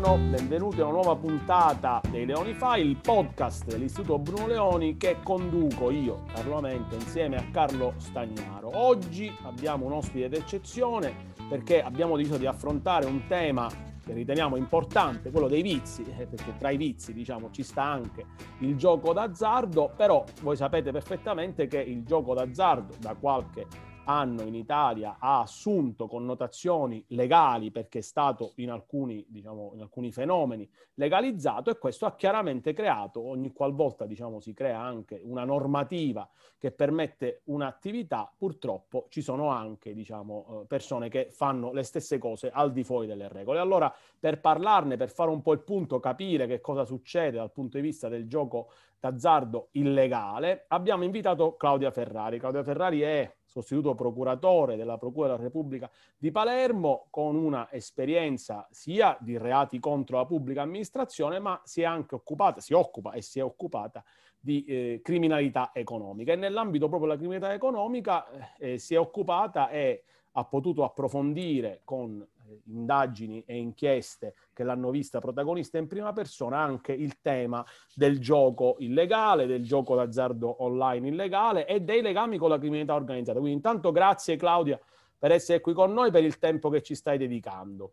buongiorno, benvenuti a una nuova puntata dei Leoni Fai, il podcast dell'Istituto Bruno Leoni che conduco io, Carlo insieme a Carlo Stagnaro. Oggi abbiamo un ospite d'eccezione perché abbiamo deciso di affrontare un tema che riteniamo importante, quello dei vizi, eh, perché tra i vizi diciamo ci sta anche il gioco d'azzardo, però voi sapete perfettamente che il gioco d'azzardo da qualche hanno in Italia ha assunto connotazioni legali perché è stato in alcuni, diciamo, in alcuni fenomeni legalizzato e questo ha chiaramente creato, ogni qualvolta diciamo, si crea anche una normativa che permette un'attività, purtroppo ci sono anche diciamo, eh, persone che fanno le stesse cose al di fuori delle regole. Allora per parlarne, per fare un po' il punto, capire che cosa succede dal punto di vista del gioco d'azzardo illegale, abbiamo invitato Claudia Ferrari. Claudia Ferrari è sostituto procuratore della Procura della Repubblica di Palermo, con una esperienza sia di reati contro la pubblica amministrazione, ma si è anche occupata, si occupa e si è occupata di eh, criminalità economica. E nell'ambito proprio della criminalità economica eh, eh si è occupata e ha potuto approfondire con indagini e inchieste che l'hanno vista protagonista in prima persona anche il tema del gioco illegale, del gioco d'azzardo online illegale e dei legami con la criminalità organizzata. Quindi intanto grazie Claudia per essere qui con noi, per il tempo che ci stai dedicando.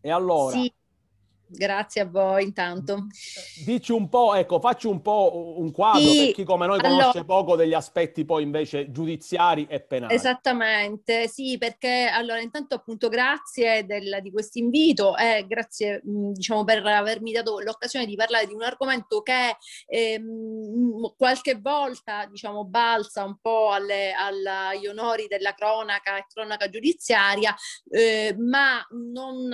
E allora... Sì. Grazie a voi intanto. Dici un po', ecco, facci un po' un quadro sì, per chi come noi conosce poco degli aspetti poi invece giudiziari e penali. Esattamente, sì, perché allora intanto appunto grazie del, di questo invito e eh, grazie mm, diciamo per avermi dato l'occasione di parlare di un argomento che ehm, qualche volta diciamo balza un po' alle, alla, agli onori della cronaca e cronaca giudiziaria, eh, ma non,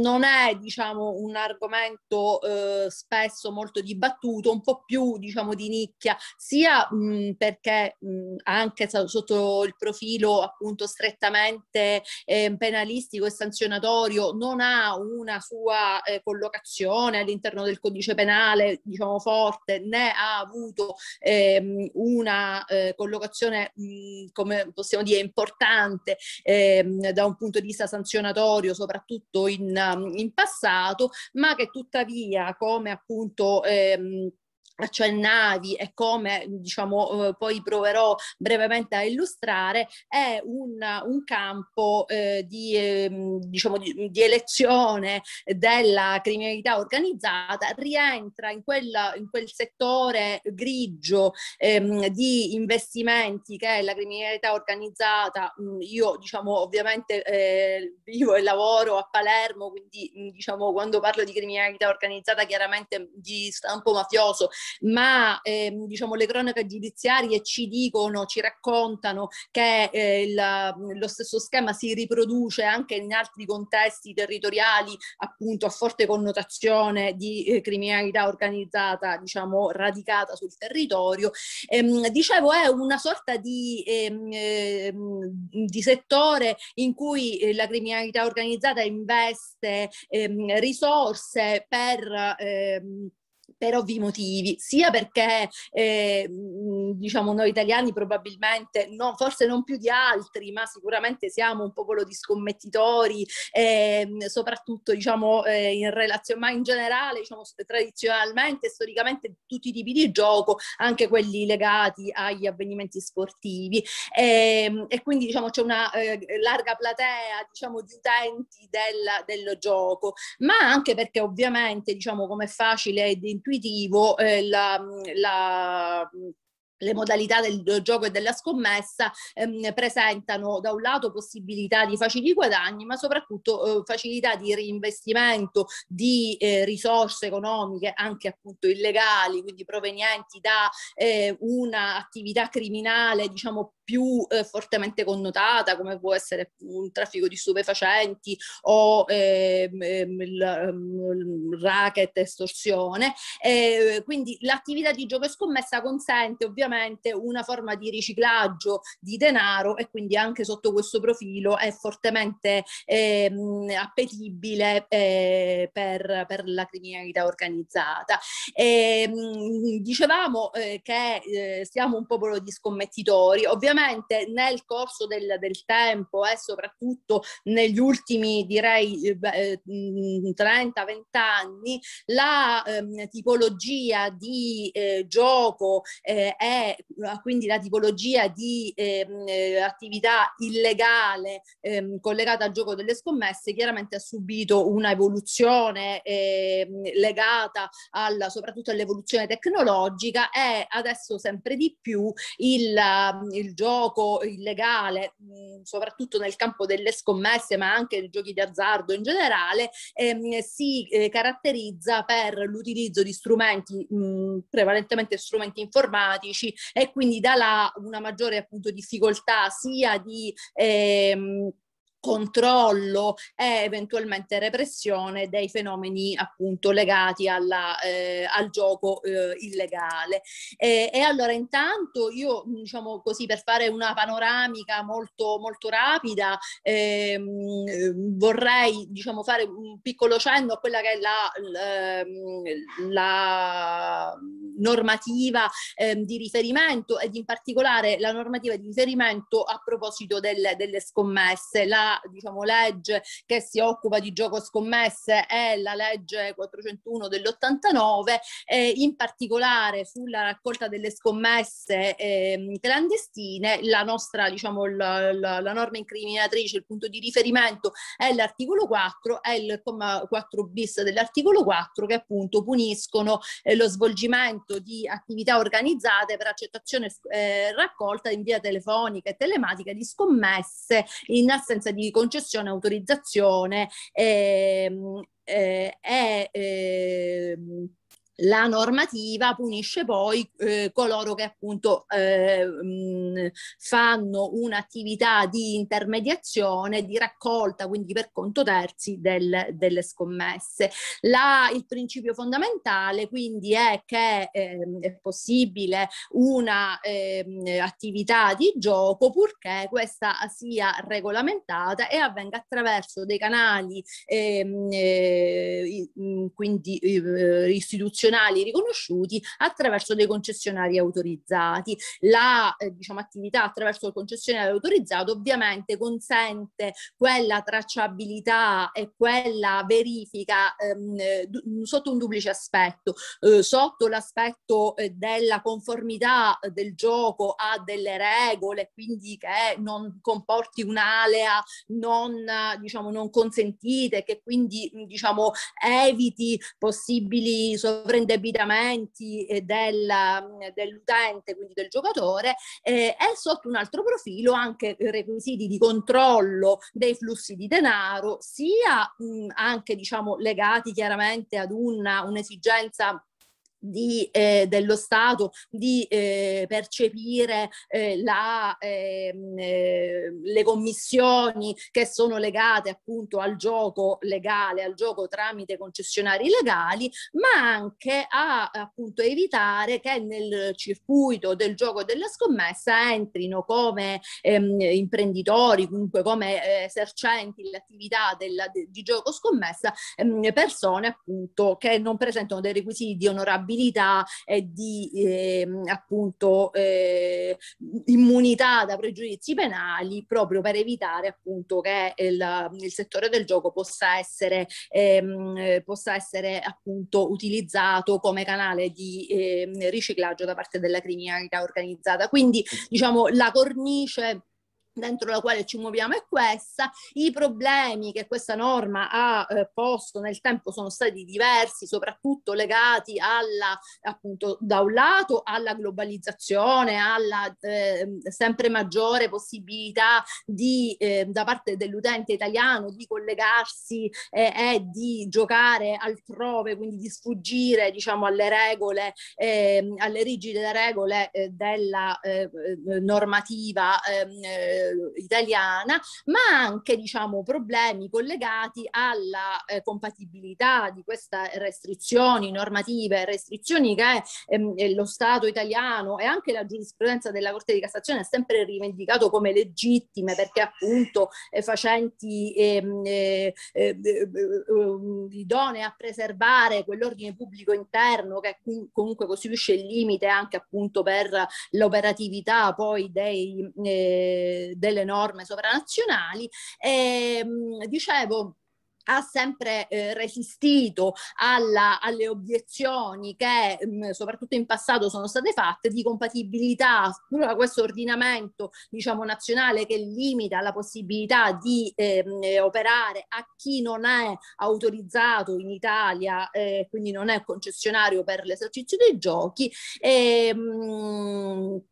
non è diciamo un argomento eh, spesso molto dibattuto, un po' più diciamo di nicchia, sia mh, perché mh, anche sotto il profilo appunto strettamente eh, penalistico e sanzionatorio non ha una sua eh, collocazione all'interno del codice penale diciamo forte, né ha avuto ehm, una eh, collocazione mh, come possiamo dire importante ehm, da un punto di vista sanzionatorio soprattutto in, in passato ma che tuttavia, come appunto ehm, accennavi cioè e come diciamo eh, poi proverò brevemente a illustrare è un, un campo eh, di, eh, diciamo di, di, elezione della criminalità organizzata rientra in, quella, in quel settore grigio ehm, di investimenti che la criminalità organizzata mh, mm, io diciamo ovviamente eh, vivo e lavoro a Palermo quindi mh, mm, diciamo quando parlo di criminalità organizzata chiaramente mm, di stampo mafioso ma ehm, diciamo, le cronache giudiziarie ci dicono, ci raccontano che eh, il, mm, lo stesso schema si riproduce anche in altri contesti territoriali, appunto a forte connotazione di eh, criminalità organizzata, diciamo, radicata sul territorio. Ehm, dicevo, è una sorta di, ehm, ehm di settore in cui eh, la criminalità organizzata investe ehm, risorse per... Ehm, per ovvi motivi, sia perché eh, mm, diciamo noi italiani probabilmente, no, forse non più di altri, ma sicuramente siamo un popolo di scommettitori, eh, soprattutto diciamo eh, in relazione, ma in generale diciamo tradizionalmente, storicamente tutti i tipi di gioco, anche quelli legati agli avvenimenti sportivi ehm, e quindi diciamo c'è una eh, larga platea diciamo di utenti del, del gioco, ma anche perché ovviamente diciamo come è facile ed intuitivo, eh, la, la le modalità del, gioco e della scommessa ehm, presentano da un lato possibilità di facili guadagni ma soprattutto eh, facilità di reinvestimento di eh, risorse economiche anche appunto illegali quindi provenienti da eh, un'attività criminale diciamo più eh, fortemente connotata, come può essere un traffico di stupefacenti o eh, il, ehm, racket, estorsione. Eh, quindi l'attività di gioco e scommessa consente ovviamente una forma di riciclaggio di denaro e quindi anche sotto questo profilo è fortemente eh, appetibile eh, per, per, la criminalità organizzata. E, ehm, dicevamo eh, che eh, siamo un popolo di scommettitori, ovviamente ovviamente nel corso del, del tempo e eh, soprattutto negli ultimi direi eh, 30-20 eh, mm, anni la eh, tipologia di eh, gioco e eh, quindi la tipologia di ehm, attività illegale ehm, collegata al gioco delle scommesse chiaramente ha subito una evoluzione ehm, legata alla, soprattutto all'evoluzione tecnologica e adesso sempre di più il, il gioco gioco illegale, mm, soprattutto nel campo delle scommesse, ma anche dei giochi d'azzardo in generale, ehm, si eh, caratterizza per l'utilizzo di strumenti, mh, mm, prevalentemente strumenti informatici, e quindi da là una maggiore appunto difficoltà sia di ehm, controllo e eventualmente repressione dei fenomeni appunto legati alla, eh, al gioco eh, illegale. E, e, allora intanto io diciamo così per fare una panoramica molto, molto rapida ehm, vorrei diciamo fare un piccolo cenno a quella che è la, la, ehm, la normativa ehm, di riferimento ed in particolare la normativa di riferimento a proposito del, delle scommesse. La, diciamo, legge che si occupa di gioco scommesse è la legge 401 dell'89, eh, in particolare sulla raccolta delle scommesse eh, clandestine, la nostra diciamo, la, la, la norma incriminatrice, il punto di riferimento è l'articolo 4, è il comma 4 bis dell'articolo 4 che appunto puniscono eh, lo svolgimento di attività organizzate per accettazione eh, raccolta in via telefonica e telematica di scommesse in assenza di di concessione, autorizzazione e ehm, eh, eh, la normativa punisce poi eh, coloro che appunto eh, mh, fanno un'attività di intermediazione, di raccolta, quindi per conto terzi del, delle scommesse. La, il principio fondamentale quindi è che eh, è possibile un'attività ehm, di gioco purché questa sia regolamentata e avvenga attraverso dei canali ehm, eh, quindi eh, istituzionali professionali riconosciuti attraverso dei concessionari autorizzati. La eh, diciamo, attività attraverso il concessionario autorizzato ovviamente consente quella tracciabilità e quella verifica ehm, d- sotto un duplice aspetto, eh, sotto l'aspetto eh, della conformità del gioco a delle regole, quindi che non comporti un'alea non, diciamo, non consentite, che quindi diciamo, eviti possibili sovrastrutture sovraindebitamenti eh, del, mm, dell'utente, quindi del giocatore, eh, e sotto un altro profilo anche requisiti di controllo dei flussi di denaro, sia mh, mm, anche diciamo, legati chiaramente ad una, un'esigenza di, eh, dello Stato di eh, percepire eh, la, ehm, eh, le commissioni che sono legate appunto al gioco legale, al gioco tramite concessionari legali, ma anche a appunto evitare che nel circuito del gioco della scommessa entrino come ehm, imprenditori, comunque come eh, esercenti l'attività della, de, di gioco scommessa ehm, persone appunto che non presentano dei requisiti di onorabilità suscettibilità e eh, di eh, appunto eh, immunità da pregiudizi penali proprio per evitare appunto che il, il settore del gioco possa essere, ehm, possa essere appunto utilizzato come canale di eh, riciclaggio da parte della criminalità organizzata. Quindi diciamo la cornice dentro la quale ci muoviamo è questa, i problemi che questa norma ha eh, posto nel tempo sono stati diversi, soprattutto legati alla, appunto, da un lato alla globalizzazione, alla eh, sempre maggiore possibilità di, eh, da parte dell'utente italiano di collegarsi eh, e di giocare altrove, quindi di sfuggire diciamo, alle regole, ehm, alle rigide regole eh, della eh, normativa ehm, eh, italiana, ma anche diciamo, problemi collegati alla eh, compatibilità di queste restrizioni normative, restrizioni che ehm, eh, lo Stato italiano e anche la giurisprudenza della Corte di Cassazione ha sempre rivendicato come legittime perché appunto eh, facenti ehm, eh, eh, eh, eh ehm, idonee a preservare quell'ordine pubblico interno che comunque costituisce il limite anche appunto per l'operatività poi dei, eh, delle norme sovranazionali e ehm, dicevo ha sempre eh, resistito alla, alle obiezioni che mh, mm, soprattutto in passato sono state fatte di compatibilità a questo ordinamento diciamo nazionale che limita la possibilità di eh, operare a chi non è autorizzato in Italia eh, quindi non è concessionario per l'esercizio dei giochi e, ehm, mh,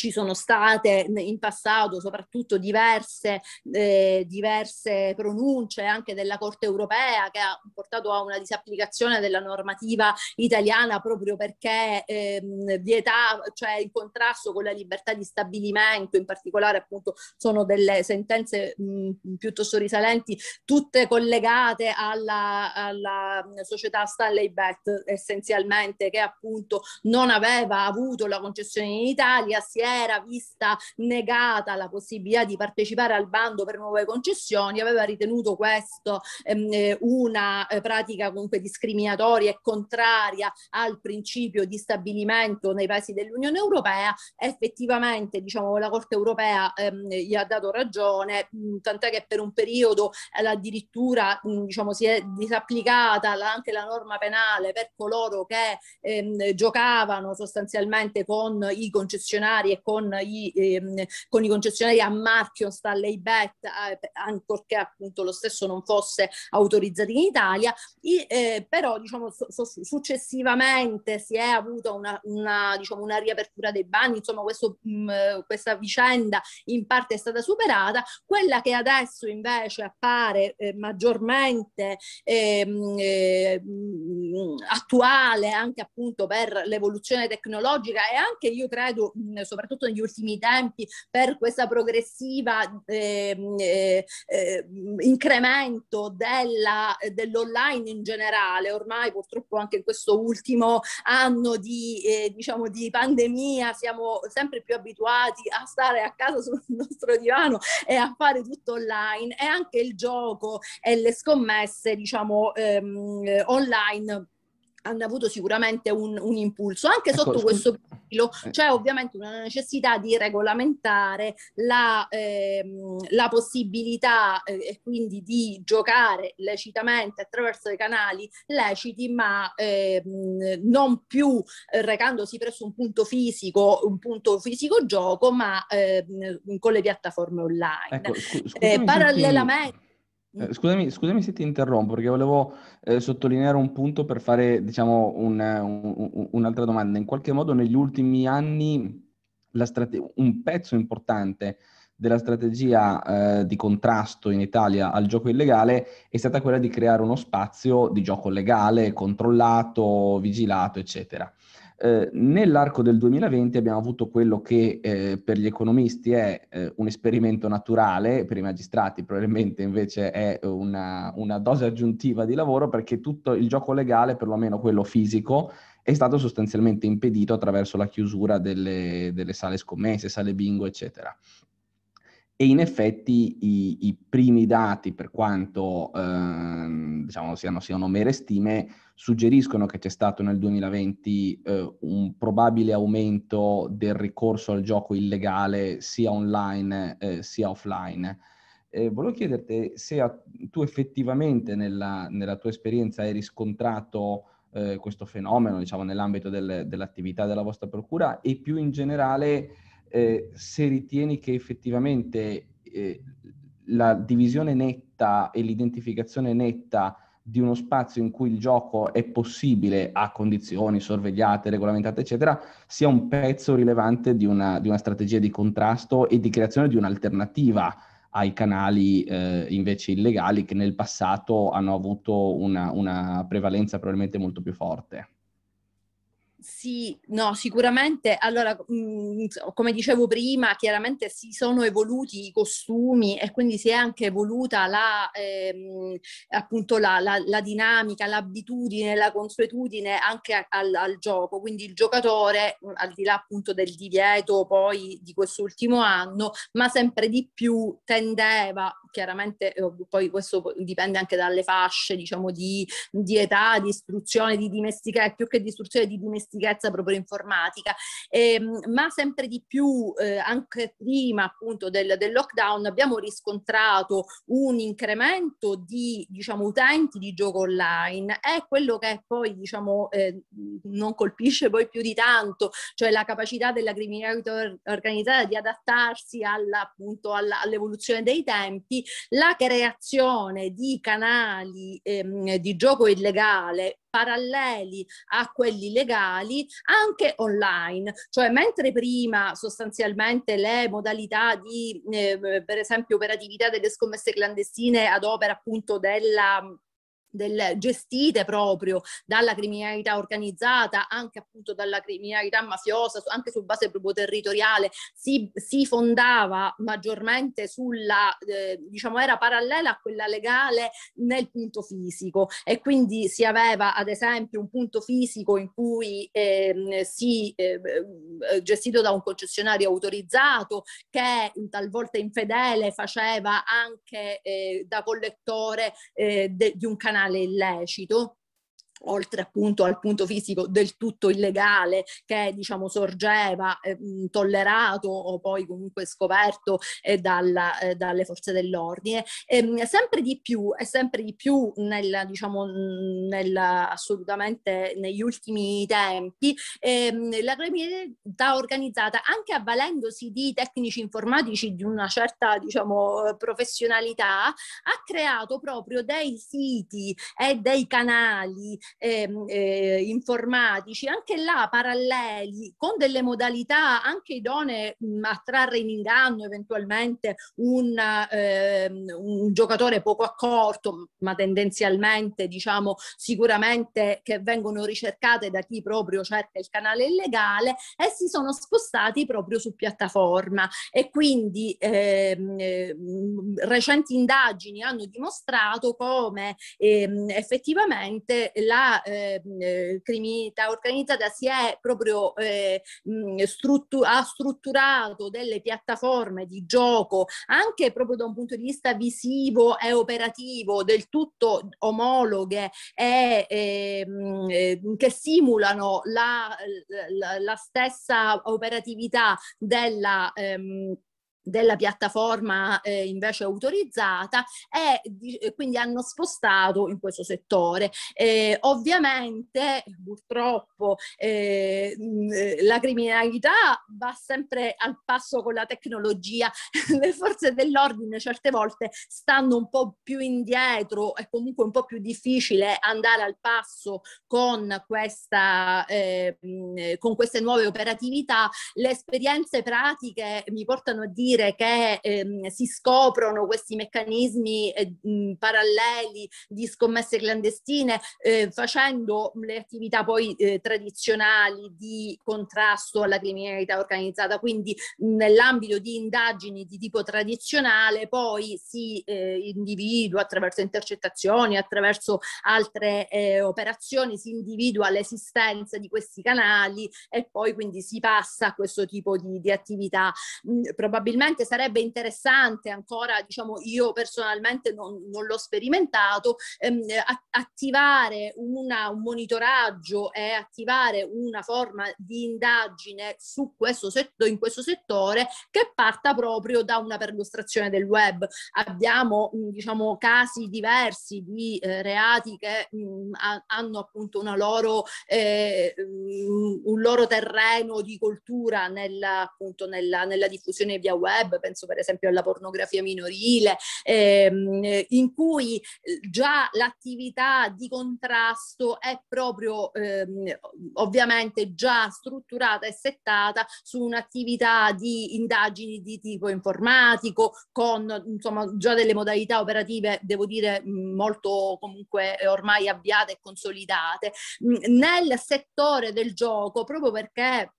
ci sono state in passato soprattutto diverse, eh, diverse pronunce anche della Corte europea che ha portato a una disapplicazione della normativa italiana proprio perché ehm, vieta, cioè in contrasto con la libertà di stabilimento, in particolare appunto sono delle sentenze mh, piuttosto risalenti, tutte collegate alla, alla società Stanley Bet essenzialmente che appunto non aveva avuto la concessione in Italia, si è era vista negata la possibilità di partecipare al bando per nuove concessioni, aveva ritenuto questo ehm, eh, una eh, pratica comunque discriminatoria e contraria al principio di stabilimento nei paesi dell'Unione Europea. Effettivamente, diciamo, la Corte Europea ehm, gli ha dato ragione, mh, mm, tant'è che per un periodo eh, addirittura mh, mm, diciamo, si è disapplicata la, anche la norma penale per coloro che ehm, giocavano sostanzialmente con i concessionari e con, gli, ehm, con i concessionari a marchio Stanley Bet, eh, ancorché appunto lo stesso non fosse autorizzato in Italia, i, eh, però diciamo, so, so, successivamente si è avuta una, una, diciamo, una riapertura dei bagni, insomma questo, mh, mm, questa vicenda in parte è stata superata, quella che adesso invece appare eh, maggiormente ehm, eh, attuale anche appunto per l'evoluzione tecnologica e anche io credo mh, soprattutto soprattutto negli ultimi tempi, per questa progressiva ehm, eh, eh, incremento della, dell'online in generale, ormai purtroppo anche in questo ultimo anno di, eh, diciamo, di pandemia siamo sempre più abituati a stare a casa sul nostro divano e a fare tutto online e anche il gioco e le scommesse diciamo ehm, online hanno avuto sicuramente un, un impulso anche ecco, sotto questo profilo, eh. c'è ovviamente una necessità di regolamentare la, ehm, la possibilità eh, e quindi di giocare lecitamente attraverso i canali leciti, ma ehm, non più eh, recandosi presso un punto fisico, un punto fisico gioco, ma ehm, con le piattaforme online. Ecco, scu- eh, parallelamente eh, mm. scusami, scusami, se ti interrompo perché volevo eh, sottolineare un punto per fare diciamo, un, un, un'altra domanda. In qualche modo negli ultimi anni strate- un pezzo importante della strategia eh, di contrasto in Italia al gioco illegale è stata quella di creare uno spazio di gioco legale, controllato, vigilato, eccetera. Eh, nell'arco del 2020 abbiamo avuto quello che eh, per gli economisti è eh, un esperimento naturale, per i magistrati probabilmente invece è una, una, dose aggiuntiva di lavoro perché tutto il gioco legale, perlomeno quello fisico, è stato sostanzialmente impedito attraverso la chiusura delle, delle sale scommesse, sale bingo, eccetera e in effetti i, i primi dati, per quanto ehm, diciamo siano, siano, mere stime, suggeriscono che c'è stato nel 2020 eh, un probabile aumento del ricorso al gioco illegale sia online eh, sia offline. Eh, volevo chiederti se a, tu effettivamente nella, nella, tua esperienza hai riscontrato eh, questo fenomeno diciamo, nell'ambito del, dell'attività della vostra procura e più in generale eh, se ritieni che effettivamente eh, la divisione netta e l'identificazione netta di uno spazio in cui il gioco è possibile a condizioni sorvegliate, regolamentate, eccetera, sia un pezzo rilevante di una, di una strategia di contrasto e di creazione di un'alternativa ai canali eh, invece illegali che nel passato hanno avuto una, una prevalenza probabilmente molto più forte. Sì, no, sicuramente. Allora, mh, mhmm, come dicevo prima, chiaramente si sono evoluti i costumi e quindi si è anche evoluta la, ehm, appunto la, la, la dinamica, l'abitudine, la consuetudine anche al, al, gioco. Quindi il giocatore, mhmm, al di là appunto del divieto poi di quest'ultimo anno, ma sempre di più tendeva chiaramente eh, poi questo dipende anche dalle fasce, diciamo, di, di età, di istruzione, di dimestichezza, più che di istruzione, di dimestichezza proprio informatica, e, ehm, ma sempre di più, eh, anche prima appunto del, del, lockdown, abbiamo riscontrato un incremento di, diciamo, utenti di gioco online e quello che poi, diciamo, eh, non colpisce poi più di tanto, cioè la capacità della criminalità organizzata di adattarsi alla, appunto alla, all'evoluzione dei tempi, quindi la creazione di canali ehm, di gioco illegale paralleli a quelli legali anche online, cioè mentre prima sostanzialmente le modalità di eh, per esempio operatività delle scommesse clandestine ad opera appunto della del, gestite proprio dalla criminalità organizzata, anche appunto dalla criminalità mafiosa, anche su base proprio territoriale, si, si fondava maggiormente sulla, eh, diciamo, era parallela a quella legale nel punto fisico e quindi si aveva ad esempio un punto fisico in cui eh, si, ehm, eh, gestito da un concessionario autorizzato che talvolta infedele faceva anche eh, da collettore eh, de, di un canale canale illecito oltre appunto al punto fisico del tutto illegale che diciamo sorgeva eh, tollerato o poi comunque scoperto eh, dalla, eh, dalle forze dell'ordine e, ehm, sempre di più e sempre di più nel diciamo nel, assolutamente negli ultimi tempi ehm, la criminalità organizzata anche avvalendosi di tecnici informatici di una certa diciamo professionalità ha creato proprio dei siti e dei canali Ehm, eh, informatici, anche là paralleli, con delle modalità anche idonee mh, a trarre in inganno eventualmente un, ehm, un giocatore poco accorto, ma tendenzialmente diciamo sicuramente che vengono ricercate da chi proprio cerca il canale illegale e si sono spostati proprio su piattaforma e quindi ehm, ehm, recenti indagini hanno dimostrato come ehm, effettivamente la la eh, eh, criminalità organizzata si è proprio eh, mh, struttu- ha strutturato delle piattaforme di gioco anche proprio da un punto di vista visivo e operativo del tutto omologhe e eh, mh, eh, che simulano la, la, la stessa operatività della ehm, della piattaforma eh, invece autorizzata e di, eh, quindi hanno spostato in questo settore. Eh, ovviamente purtroppo eh, eh la criminalità va sempre al passo con la tecnologia, le forze dell'ordine certe volte stanno un po' più indietro, è comunque un po' più difficile andare al passo con, questa, eh, con queste nuove operatività. Le esperienze pratiche mi portano a dire dire che ehm, si scoprono questi meccanismi eh, mh, paralleli di scommesse clandestine eh, facendo le attività poi eh, tradizionali di contrasto alla criminalità organizzata. Quindi nell'ambito di indagini di tipo tradizionale poi si eh, individua attraverso intercettazioni, attraverso altre eh, operazioni, si individua l'esistenza di questi canali e poi quindi si passa a questo tipo di, di attività. Mh, probabilmente probabilmente sarebbe interessante ancora, diciamo io personalmente non, non l'ho sperimentato, ehm, attivare una, un monitoraggio e attivare una forma di indagine su questo set- in questo settore che parta proprio da una perlustrazione del web. Abbiamo mm, diciamo, casi diversi di eh, reati che mh, mm, a- hanno appunto loro, eh, mm, un loro terreno di coltura nella, appunto, nella, nella diffusione via web web, penso per esempio alla pornografia minorile, ehm, in cui eh, già l'attività di contrasto è proprio ehm, ovviamente già strutturata e settata su un'attività di indagini di tipo informatico, con insomma già delle modalità operative, devo dire, mm, molto comunque ormai avviate e consolidate. Mm, nel settore del gioco, proprio perché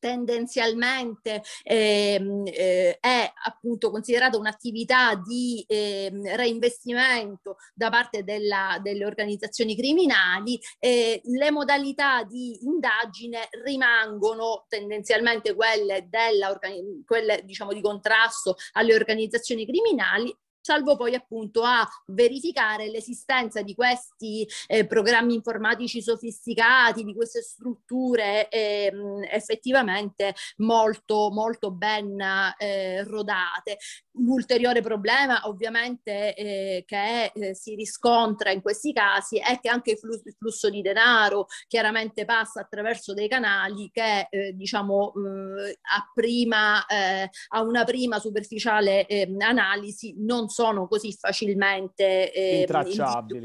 tendenzialmente ehm, eh, è appunto considerata un'attività di ehm, reinvestimento da parte della, delle organizzazioni criminali, eh, le modalità di indagine rimangono tendenzialmente quelle, della, quelle diciamo, di contrasto alle organizzazioni criminali salvo poi appunto a verificare l'esistenza di questi eh, programmi informatici sofisticati, di queste strutture eh, effettivamente molto, molto ben eh, rodate. L'ulteriore problema ovviamente eh, che eh, si riscontra in questi casi è che anche il flusso, il flusso di denaro chiaramente passa attraverso dei canali che eh, diciamo mh, mm, a, prima, eh, a una prima superficiale eh, analisi non sono così facilmente eh, rintracciabili.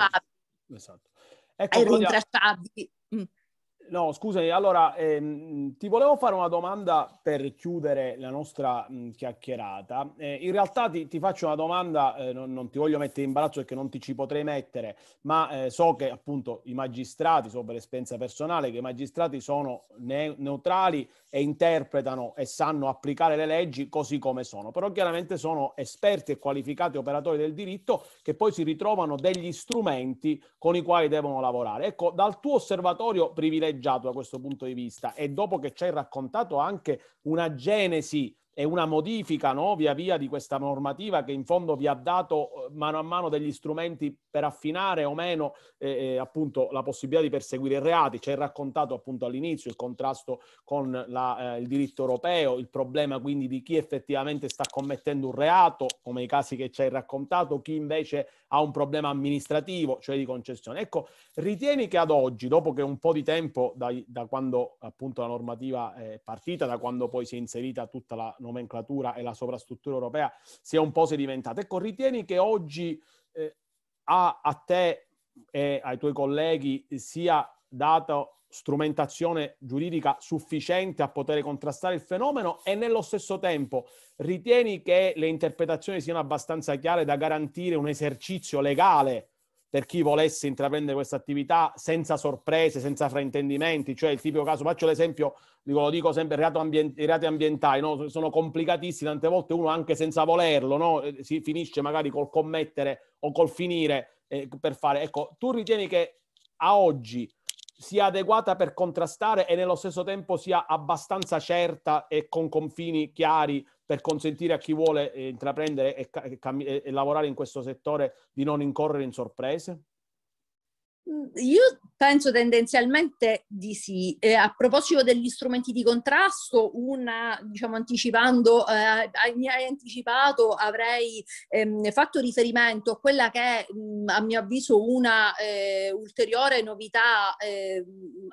Esatto. Ecco, rintracciabili. Mm. No, scusami, allora ehm, ti volevo fare una domanda per chiudere la nostra mh, mm, chiacchierata. Eh, in realtà ti, ti, faccio una domanda, eh, non, non, ti voglio mettere in imbarazzo perché non ti ci potrei mettere, ma eh, so che appunto i magistrati, so per esperienza personale, che i magistrati sono ne- neutrali e interpretano e sanno applicare le leggi così come sono, però chiaramente sono esperti e qualificati operatori del diritto che poi si ritrovano degli strumenti con i quali devono lavorare. Ecco, dal tuo osservatorio privilegiato da questo punto di vista e dopo che ci hai raccontato anche una genesi è una modifica no? via via di questa normativa che in fondo vi ha dato eh, mano a mano degli strumenti per affinare o meno eh, eh, appunto la possibilità di perseguire i reati. Ci hai raccontato appunto all'inizio il contrasto con la, eh, il diritto europeo, il problema quindi di chi effettivamente sta commettendo un reato, come i casi che ci hai raccontato, chi invece ha un problema amministrativo, cioè di concessione. Ecco, ritieni che ad oggi, dopo che un po' di tempo da, da quando appunto la normativa è partita, da quando poi si è inserita tutta la nomenclatura e la sovrastruttura europea si è un po' sedimentata. Ecco, ritieni che oggi eh, a, a te e ai tuoi colleghi sia data strumentazione giuridica sufficiente a poter contrastare il fenomeno e nello stesso tempo ritieni che le interpretazioni siano abbastanza chiare da garantire un esercizio legale per chi volesse intraprendere questa attività senza sorprese, senza fraintendimenti, cioè il tipico caso, faccio l'esempio, dico, lo dico sempre, ambient- i reati ambientali no? sono complicatissimi, tante volte uno anche senza volerlo, no? Eh, si finisce magari col commettere o col finire eh, per fare. Ecco, tu ritieni che a oggi sia adeguata per contrastare e nello stesso tempo sia abbastanza certa e con confini chiari per consentire a chi vuole eh, intraprendere e, e, e, lavorare in questo settore di non incorrere in sorprese? Mm, io penso tendenzialmente di sì. Eh, a proposito degli strumenti di contrasto, una, diciamo, anticipando, eh, mi hai anticipato, avrei ehm, fatto riferimento a quella che è, mh, mm, a mio avviso, una eh, ulteriore novità eh,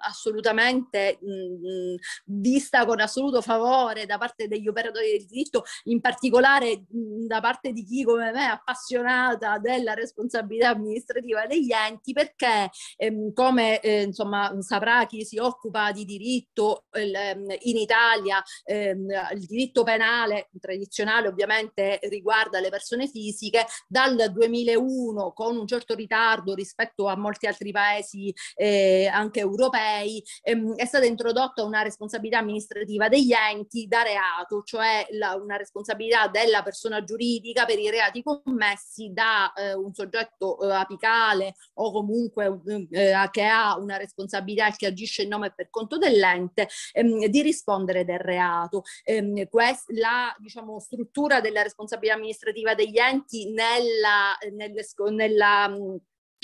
assolutamente mh, mm, vista con assoluto favore da parte degli operatori del diritto, in particolare mh, da parte di chi come me è appassionata della responsabilità amministrativa degli enti, perché ehm, come eh, insomma saprà chi si occupa di diritto ehm, in Italia, ehm, il diritto penale tradizionale ovviamente riguarda le persone fisiche, dal 2001 con un certo ritardo rispetto a molti altri paesi eh, anche europei, ehm, è stata introdotta una responsabilità amministrativa degli enti da reato, cioè la, una responsabilità della persona giuridica per i reati commessi da eh, un soggetto eh, apicale o comunque eh, che ha una responsabilità e che agisce in nome e per conto dell'ente ehm, di rispondere del reato. Ehm, quest, la diciamo, struttura della responsabilità amministrativa degli enti nella, nelle, nella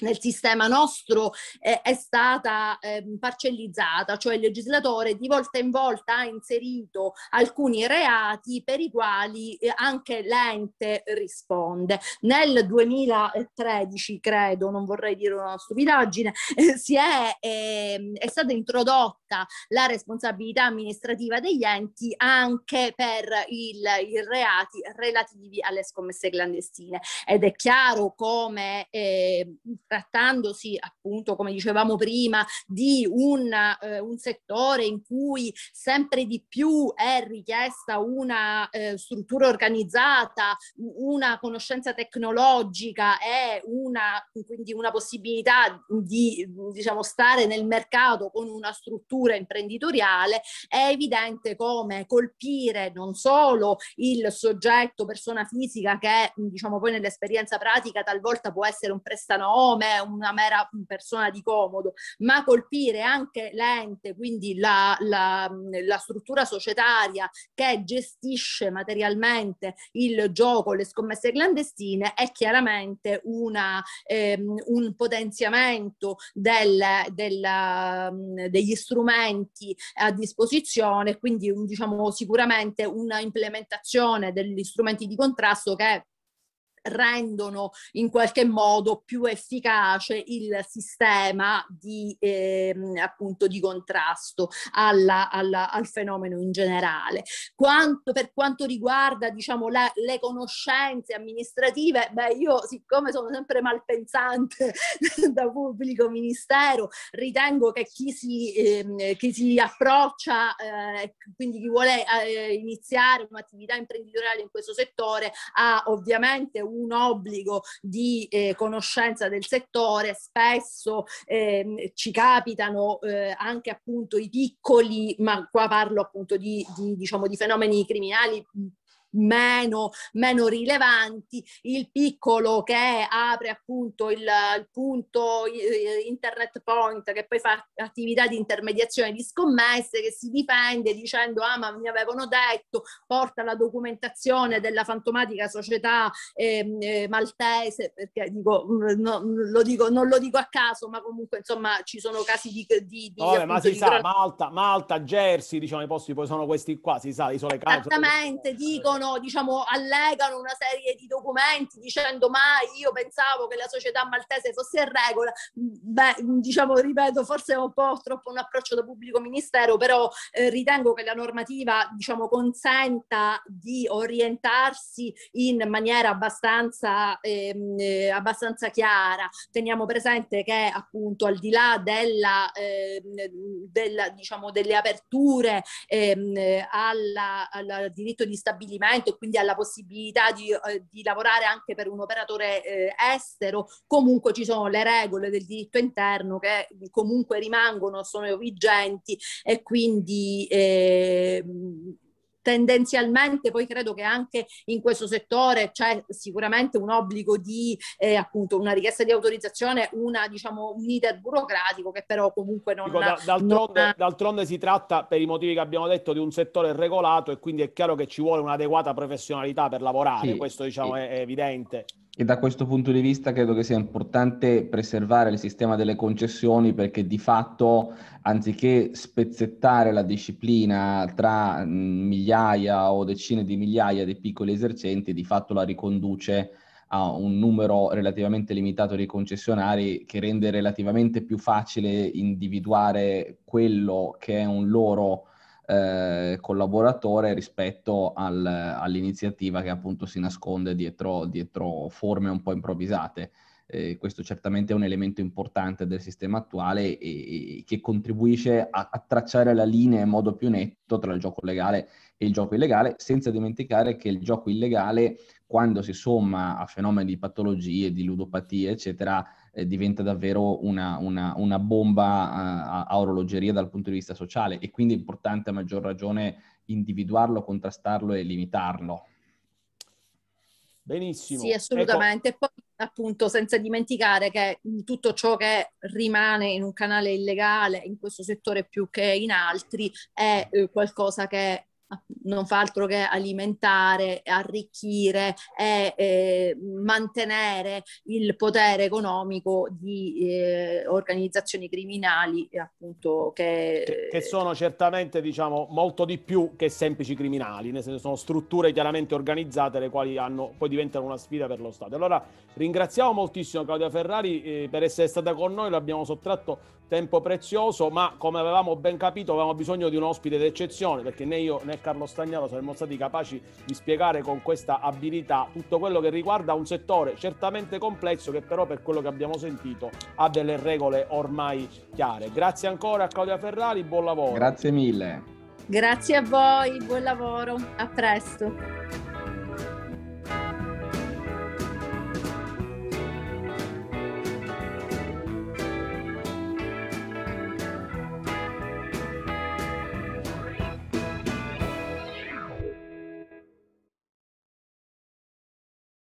nel sistema nostro eh, è stata eh, parcellizzata, cioè il legislatore di volta in volta ha inserito alcuni reati per i quali eh, anche l'ente risponde. Nel 2013, credo, non vorrei dire una stupidaggine, eh, si è, ehm, è stata introdotta la responsabilità amministrativa degli enti anche per i reati relativi alle scommesse clandestine ed è chiaro come Eh, trattandosi appunto, come dicevamo prima, di un, eh, un settore in cui sempre di più è richiesta una eh, struttura organizzata, una conoscenza tecnologica e una, quindi una possibilità di diciamo, stare nel mercato con una struttura imprenditoriale, è evidente come colpire non solo il soggetto, persona fisica che diciamo poi nell'esperienza pratica talvolta può essere un prestanome, me una mera persona di comodo, ma colpire anche l'ente, quindi la, la, la struttura societaria che gestisce materialmente il gioco, le scommesse clandestine, è chiaramente una, ehm, un potenziamento del, del, mm, degli strumenti a disposizione, quindi un, diciamo, sicuramente una implementazione degli strumenti di contrasto che rendono in qualche modo più efficace il sistema di, eh, appunto, di contrasto alla, alla, al fenomeno in generale. Quanto, per quanto riguarda diciamo, la, le conoscenze amministrative, beh, io siccome sono sempre malpensante da pubblico ministero, ritengo che chi si, eh, chi si approccia, eh, quindi chi vuole eh, iniziare un'attività imprenditoriale in questo settore ha ovviamente un un obbligo di eh, conoscenza del settore, spesso eh, ci capitano eh, anche appunto i piccoli, ma qua parlo appunto di, di, diciamo, di fenomeni criminali meno, meno rilevanti, il piccolo che apre appunto il, il punto internet point che poi fa attività di intermediazione di scommesse che si difende dicendo ah ma mi avevano detto porta la documentazione della fantomatica società ehm, eh, maltese perché dico, mm, no, mm, lo dico, non lo dico a caso ma comunque insomma ci sono casi di... di, di Vabbè, ma si sa, gran... Malta, Malta, Jersey, diciamo i posti poi sono questi qua, si sa, isole Canarie. Esattamente, dicono scrivono, diciamo, allegano una serie di documenti dicendo ma io pensavo che la società maltese fosse in regola, beh, diciamo, ripeto, forse è un po' troppo un approccio da pubblico ministero, però eh, ritengo che la normativa, diciamo, consenta di orientarsi in maniera abbastanza, ehm, eh, abbastanza chiara. Teniamo presente che appunto al di là della, eh, della diciamo, delle aperture ehm, al alla, alla diritto di stabilimento, finanziamento e quindi alla possibilità di, eh, di lavorare anche per un operatore eh, estero, comunque ci sono le regole del diritto interno che comunque rimangono, sono vigenti e quindi... Eh, tendenzialmente poi credo che anche in questo settore c'è sicuramente un obbligo di eh, appunto una richiesta di autorizzazione, una, diciamo, un iter burocratico che però comunque non... Dico, da, d'altronde, non... d'altronde si tratta, per i motivi che abbiamo detto, di un settore regolato e quindi è chiaro che ci vuole un'adeguata professionalità per lavorare, sì, questo diciamo sì. è, è evidente. E da questo punto di vista credo che sia importante preservare il sistema delle concessioni perché di fatto anziché spezzettare la disciplina tra mm, migliaia o decine di migliaia di piccoli esercenti, di fatto la riconduce a un numero relativamente limitato di concessionari che rende relativamente più facile individuare quello che è un loro eh, collaboratore rispetto al, all'iniziativa che appunto si nasconde dietro, dietro forme un po' improvvisate eh, questo certamente è un elemento importante del sistema attuale e, e che contribuisce a, a, tracciare la linea in modo più netto tra il gioco legale e il gioco illegale, senza dimenticare che il gioco illegale, quando si somma a fenomeni di patologie, di ludopatia, eccetera, eh, diventa davvero una, una, una bomba eh, a, a orologeria dal punto di vista sociale e quindi è importante a maggior ragione individuarlo, contrastarlo e limitarlo. Benissimo. Sì, assolutamente. Ecco. Poi, appunto, senza dimenticare che tutto ciò che rimane in un canale illegale, in questo settore più che in altri, è eh, qualcosa che non fa altro che alimentare, arricchire e eh, mantenere il potere economico di eh, organizzazioni criminali eh, appunto che, che, che sono certamente diciamo, molto di più che semplici criminali, nel senso sono strutture chiaramente organizzate le quali hanno, poi diventano una sfida per lo Stato. Allora ringraziamo moltissimo Claudia Ferrari eh, per essere stata con noi, l'abbiamo sottratto tempo prezioso, ma come avevamo ben capito avevamo bisogno di un ospite d'eccezione perché né io né Carlo Stagnaro saremmo stati capaci di spiegare con questa abilità tutto quello che riguarda un settore certamente complesso che però per quello che abbiamo sentito ha delle regole ormai chiare. Grazie ancora a Claudia Ferrari, buon lavoro. Grazie mille. Grazie a voi, buon lavoro, a presto.